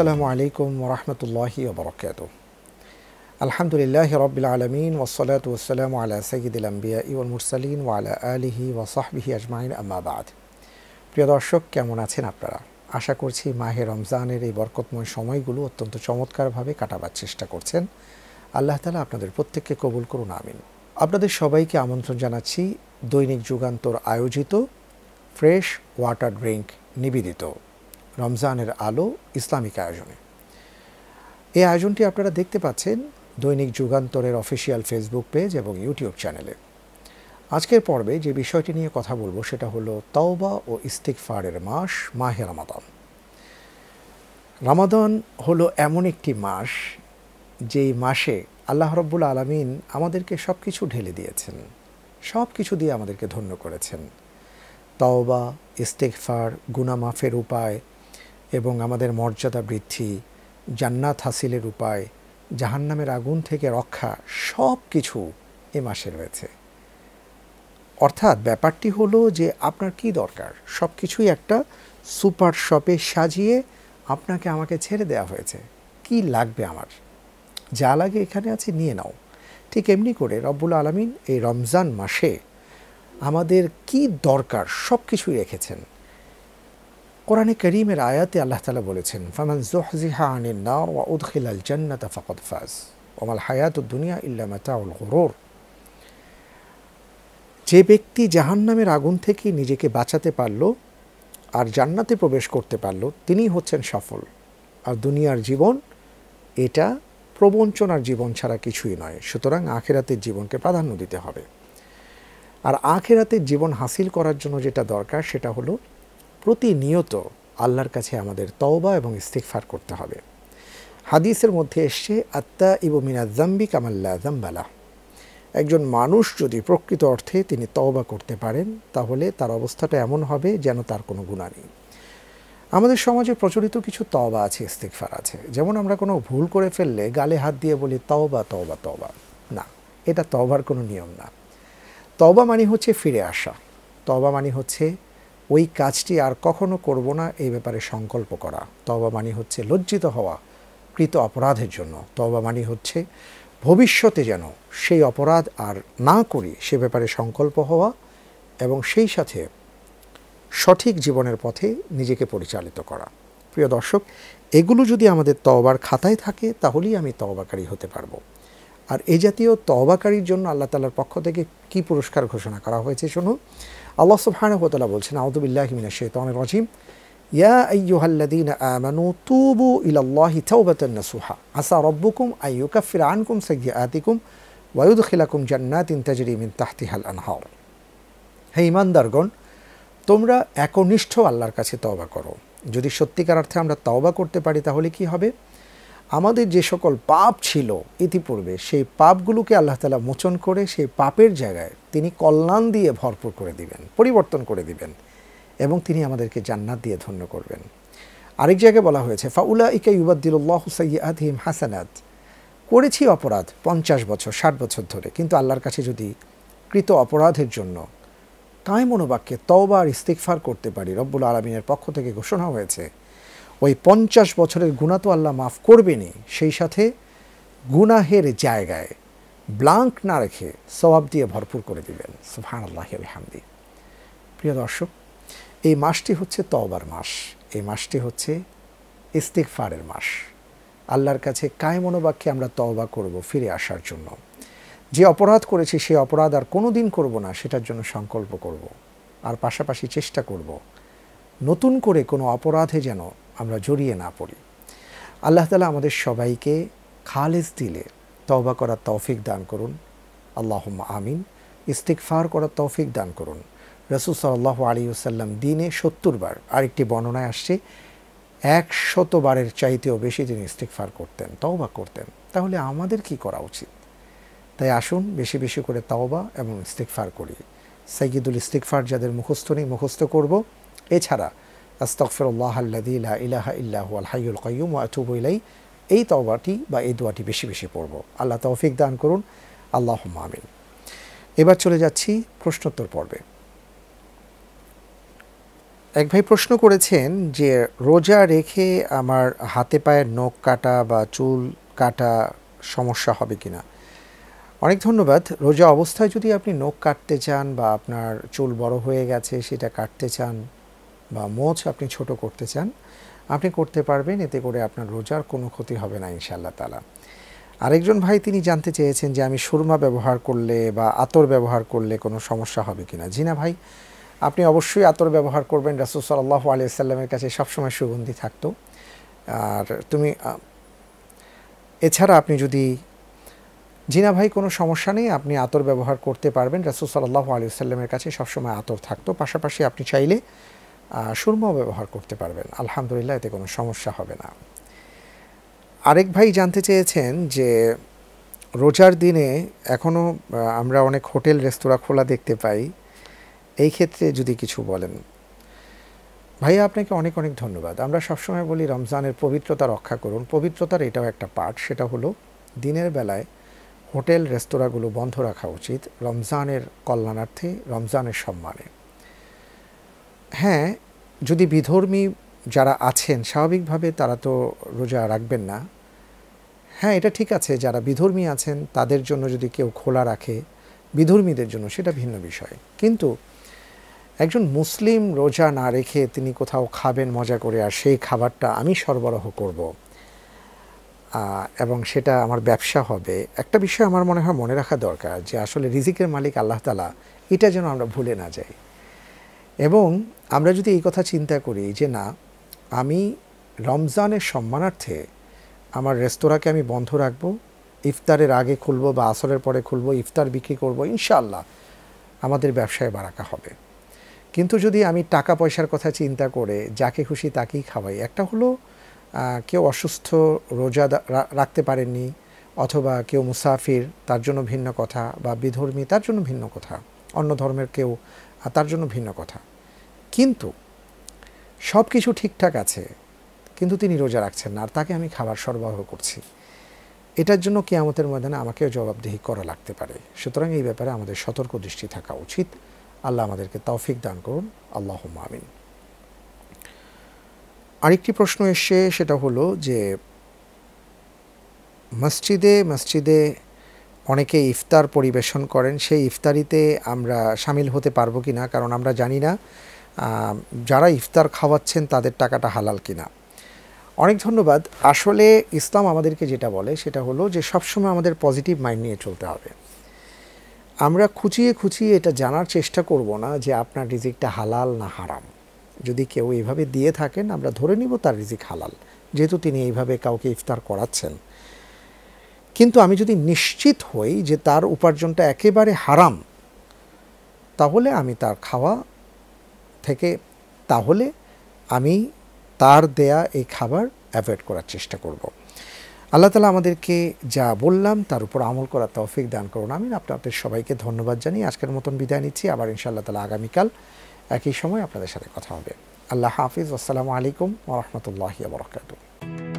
আসসালামু আলাইকুম ওরহমতুল্লাহি ওবরকাত আলহামদুলিল্লাহ রবিল আলমিন ওসলাত ওসালাম আলা সঈদুল আম্বিয়া ইউল মুরসালিন ওয়ালা আলিহি ওয়াসাহবিহি আজমাইন আহমাবাদ প্রিয় দর্শক কেমন আছেন আপনারা আশা করছি মাহে রমজানের এই বরকতময় সময়গুলো অত্যন্ত চমৎকারভাবে কাটাবার চেষ্টা করছেন আল্লাহ তালা আপনাদের প্রত্যেককে কবুল করুন আমিন আপনাদের সবাইকে আমন্ত্রণ জানাচ্ছি দৈনিক যুগান্তর আয়োজিত ফ্রেশ ওয়াটার ড্রিঙ্ক নিবেদিত রমজানের আলো ইসলামিক আয়োজনে এই আয়োজনটি আপনারা দেখতে পাচ্ছেন দৈনিক যুগান্তরের অফিসিয়াল ফেসবুক পেজ এবং ইউটিউব চ্যানেলে আজকের পর্বে যে বিষয়টি নিয়ে কথা বলবো সেটা হলো তওবা ও ইস্তিকফারের মাস মাহে রামাদান রামাদান হলো এমন একটি মাস যেই মাসে আল্লাহ রব্বুল আলমিন আমাদেরকে সব কিছু ঢেলে দিয়েছেন সব কিছু দিয়ে আমাদেরকে ধন্য করেছেন তওবা ইস্তেকফার গুনামাফের উপায় এবং আমাদের মর্যাদা বৃদ্ধি জান্নাত হাসিলের উপায় জাহান্নামের আগুন থেকে রক্ষা সব কিছু এ মাসে রয়েছে অর্থাৎ ব্যাপারটি হলো যে আপনার কি দরকার সব কিছুই একটা সুপার শপে সাজিয়ে আপনাকে আমাকে ছেড়ে দেওয়া হয়েছে কি লাগবে আমার যা লাগে এখানে আছে নিয়ে নাও ঠিক এমনি করে রব্বুল আলমিন এই রমজান মাসে আমাদের কি দরকার সব কিছুই রেখেছেন কোরআনে করিমের আয়াতে আল্লাহ তালা বলেছেন ফামান জোহজিহা আনিন নার ওয়া উদ্খিল আল জান্নাত ফাজ ওমাল হায়াত দুনিয়া ইল্লা মাতাউল গরোর যে ব্যক্তি জাহান্নামের আগুন থেকে নিজেকে বাঁচাতে পারল আর জান্নাতে প্রবেশ করতে পারল তিনি হচ্ছেন সফল আর দুনিয়ার জীবন এটা প্রবঞ্চনার জীবন ছাড়া কিছুই নয় সুতরাং আখেরাতের জীবনকে প্রাধান্য দিতে হবে আর আখেরাতের জীবন হাসিল করার জন্য যেটা দরকার সেটা হলো প্রতিনিয়ত আল্লাহর কাছে আমাদের তওবা এবং ইস্তিকফার করতে হবে হাদিসের মধ্যে এসছে আত্মা ইব মিনাজ্জাম্বি কামাল্লা জাম্বালা একজন মানুষ যদি প্রকৃত অর্থে তিনি তওবা করতে পারেন তাহলে তার অবস্থাটা এমন হবে যেন তার কোনো গুণা নেই আমাদের সমাজে প্রচলিত কিছু তওবা আছে ইস্তিকফার আছে যেমন আমরা কোনো ভুল করে ফেললে গালে হাত দিয়ে বলি তওবা তওবা তওবা না এটা তওবার কোনো নিয়ম না তওবা মানে হচ্ছে ফিরে আসা তওবা মানে হচ্ছে ওই কাজটি আর কখনো করব না এই ব্যাপারে সংকল্প করা তবা মানি হচ্ছে লজ্জিত হওয়া কৃত অপরাধের জন্য তবা মানি হচ্ছে ভবিষ্যতে যেন সেই অপরাধ আর না করি সে ব্যাপারে সংকল্প হওয়া এবং সেই সাথে সঠিক জীবনের পথে নিজেকে পরিচালিত করা প্রিয় দর্শক এগুলো যদি আমাদের তওবার খাতায় থাকে তাহলেই আমি তওবাকারী হতে পারবো আর এ জাতীয় তবাকারীর জন্য আল্লাহ তালার পক্ষ থেকে কি পুরস্কার ঘোষণা করা হয়েছে শুনুন আল্লাহ সুবহানহতলা বলছেন আউদুবিল্লাহমিনা শেতনের রজিম ইয়া আইয়ুহাল্লাদিন আমানু তুবু ইলাল্লাহি তাওবাতান নাসুহা আসা রব্বুকুম আইয়ুকাফির আনকুম সাইয়্যাতিকুম ওয়ায়ুদখিলাকুম জান্নাতিন তাজরি মিন তাহতিহাল আনহার হে ইমানদারগণ তোমরা একনিষ্ঠ আল্লাহর কাছে তওবা করো যদি সত্যিকার অর্থে আমরা তওবা করতে পারি তাহলে কি হবে আমাদের যে সকল পাপ ছিল ইতিপূর্বে সেই পাপগুলোকে আল্লাহ তালা মোচন করে সেই পাপের জায়গায় তিনি কল্যাণ দিয়ে ভরপুর করে দিবেন পরিবর্তন করে দিবেন এবং তিনি আমাদেরকে জান্নাত দিয়ে ধন্য করবেন আরেক জায়গায় বলা হয়েছে ফাউলা ইকা ইউবাদ্দিল্লাহ হিম হাসানাত করেছি অপরাধ পঞ্চাশ বছর ষাট বছর ধরে কিন্তু আল্লাহর কাছে যদি কৃত অপরাধের জন্য কায় মনোবাক্যে তওবা আর ইস্তিকফার করতে পারি রব্বুল আলমিনের পক্ষ থেকে ঘোষণা হয়েছে ওই পঞ্চাশ বছরের গুণা তো আল্লাহ মাফ করবেনই সেই সাথে গুনাহের জায়গায় ব্লাঙ্ক না রেখে স্বভাব দিয়ে ভরপুর করে দেবেন সুফান আল্লাহ হামদি প্রিয় দর্শক এই মাসটি হচ্ছে তওবার মাস এই মাসটি হচ্ছে ইস্তিকফারের মাস আল্লাহর কাছে কায় মনোবাক্যে আমরা তওবা করব ফিরে আসার জন্য যে অপরাধ করেছি সেই অপরাধ আর কোনো দিন করবো না সেটার জন্য সংকল্প করব। আর পাশাপাশি চেষ্টা করব নতুন করে কোনো অপরাধে যেন আমরা জড়িয়ে না পড়ি আল্লাহ তালা আমাদের সবাইকে খালেজ দিলে তবা করার তৌফিক দান করুন আল্লাহ আমিন ইস্তিকফার করার তৌফিক দান করুন রসুল সাল্লাহ আলী আসাল্লাম দিনে সত্তরবার আরেকটি বর্ণনায় আসছে একশতবারের চাইতেও বেশি তিনি ইস্তিকফার করতেন তওবা করতেন তাহলে আমাদের কি করা উচিত তাই আসুন বেশি বেশি করে তাওবা এবং ইস্তিকফার করি সাইকিদুল ইস্তিকফার যাদের মুখস্থ নেই মুখস্থ করব এছাড়া আস্তফির আল্লাদিল্লা ইলাহা ইল্লাহ আতুব ইলাই এই তওয়াটি বা এই দোয়াটি বেশি বেশি পড়ব আল্লাহ তৌফিক দান করুন আল্লাহ আমিন এবার চলে যাচ্ছি প্রশ্নোত্তর পর্বে এক ভাই প্রশ্ন করেছেন যে রোজা রেখে আমার হাতে পায়ের নখ কাটা বা চুল কাটা সমস্যা হবে কিনা অনেক ধন্যবাদ রোজা অবস্থায় যদি আপনি নখ কাটতে চান বা আপনার চুল বড় হয়ে গেছে সেটা কাটতে চান বা মোচ আপনি ছোট করতে চান আপনি করতে পারবেন এতে করে আপনার রোজার কোনো ক্ষতি হবে না ইনশাআল্লাহ তালা আরেকজন ভাই তিনি জানতে চেয়েছেন যে আমি সুরমা ব্যবহার করলে বা আতর ব্যবহার করলে কোনো সমস্যা হবে কি না জিনা ভাই আপনি অবশ্যই আতর ব্যবহার করবেন রাসুল সাল্লাহ আলিয়াল্লামের কাছে সবসময় সুগন্ধি থাকতো আর তুমি এছাড়া আপনি যদি জিনা ভাই কোনো সমস্যা নেই আপনি আতর ব্যবহার করতে পারবেন রাসুল সাল্লাহ আলিয়াল্লামের কাছে সবসময় আতর থাকতো পাশাপাশি আপনি চাইলে সুরমাও ব্যবহার করতে পারবেন আলহামদুলিল্লাহ এতে কোনো সমস্যা হবে না আরেক ভাই জানতে চেয়েছেন যে রোজার দিনে এখনও আমরা অনেক হোটেল রেস্তোরাঁ খোলা দেখতে পাই এই ক্ষেত্রে যদি কিছু বলেন ভাইয়া আপনাকে অনেক অনেক ধন্যবাদ আমরা সবসময় বলি রমজানের পবিত্রতা রক্ষা করুন পবিত্রতার এটাও একটা পার্ট সেটা হলো দিনের বেলায় হোটেল রেস্তোরাঁগুলো বন্ধ রাখা উচিত রমজানের কল্যাণার্থে রমজানের সম্মানে হ্যাঁ যদি বিধর্মী যারা আছেন স্বাভাবিকভাবে তারা তো রোজা রাখবেন না হ্যাঁ এটা ঠিক আছে যারা বিধর্মী আছেন তাদের জন্য যদি কেউ খোলা রাখে বিধর্মীদের জন্য সেটা ভিন্ন বিষয় কিন্তু একজন মুসলিম রোজা না রেখে তিনি কোথাও খাবেন মজা করে আর সেই খাবারটা আমি সরবরাহ করব এবং সেটা আমার ব্যবসা হবে একটা বিষয় আমার মনে হয় মনে রাখা দরকার যে আসলে রিজিকের মালিক আল্লাহ তালা এটা যেন আমরা ভুলে না যাই এবং আমরা যদি এই কথা চিন্তা করি যে না আমি রমজানের সম্মানার্থে আমার রেস্তোরাঁকে আমি বন্ধ রাখবো ইফতারের আগে খুলব বা আসরের পরে খুলব ইফতার বিক্রি করব ইনশাল্লাহ আমাদের ব্যবসায় বারাকা হবে কিন্তু যদি আমি টাকা পয়সার কথা চিন্তা করে যাকে খুশি তাকেই খাওয়াই একটা হলো কেউ অসুস্থ রোজা রাখতে পারেননি অথবা কেউ মুসাফির তার জন্য ভিন্ন কথা বা বিধর্মী তার জন্য ভিন্ন কথা অন্য ধর্মের কেউ তার জন্য ভিন্ন কথা কিন্তু সব কিছু ঠিকঠাক আছে কিন্তু তিনি রোজা রাখছেন না আর তাকে আমি খাবার সরবরাহ করছি এটার জন্য কেয়ামতের ময়দানে আমাকেও জবাবদিহি করা লাগতে পারে সুতরাং এই ব্যাপারে আমাদের সতর্ক দৃষ্টি থাকা উচিত আল্লাহ আমাদেরকে তৌফিক দান করুন আল্লাহ আমিন আরেকটি প্রশ্ন এসে সেটা হলো যে মসজিদে মসজিদে অনেকে ইফতার পরিবেশন করেন সেই ইফতারিতে আমরা সামিল হতে পারবো কি না কারণ আমরা জানি না যারা ইফতার খাওয়াচ্ছেন তাদের টাকাটা হালাল কিনা অনেক ধন্যবাদ আসলে ইসলাম আমাদেরকে যেটা বলে সেটা হলো যে সবসময় আমাদের পজিটিভ মাইন্ড নিয়ে চলতে হবে আমরা খুঁচিয়ে খুঁচিয়ে এটা জানার চেষ্টা করব না যে আপনার রিজিকটা হালাল না হারাম যদি কেউ এইভাবে দিয়ে থাকেন আমরা ধরে নিব তার রিজিক হালাল যেহেতু তিনি এইভাবে কাউকে ইফতার করাচ্ছেন কিন্তু আমি যদি নিশ্চিত হই যে তার উপার্জনটা একেবারে হারাম তাহলে আমি তার খাওয়া থেকে তাহলে আমি তার দেয়া এই খাবার অ্যাভয়েড করার চেষ্টা করব। আল্লাহ তালা আমাদেরকে যা বললাম তার উপর আমল করা তৌফিক দান করুন আমি আপনাদের সবাইকে ধন্যবাদ জানিয়ে আজকের মতন বিদায় নিচ্ছি আবার ইনশাআল্লাহ তালা আগামীকাল একই সময় আপনাদের সাথে কথা হবে আল্লাহ হাফিজ আসসালামু আলাইকুম ওরহমতুল্লাহ বরকাত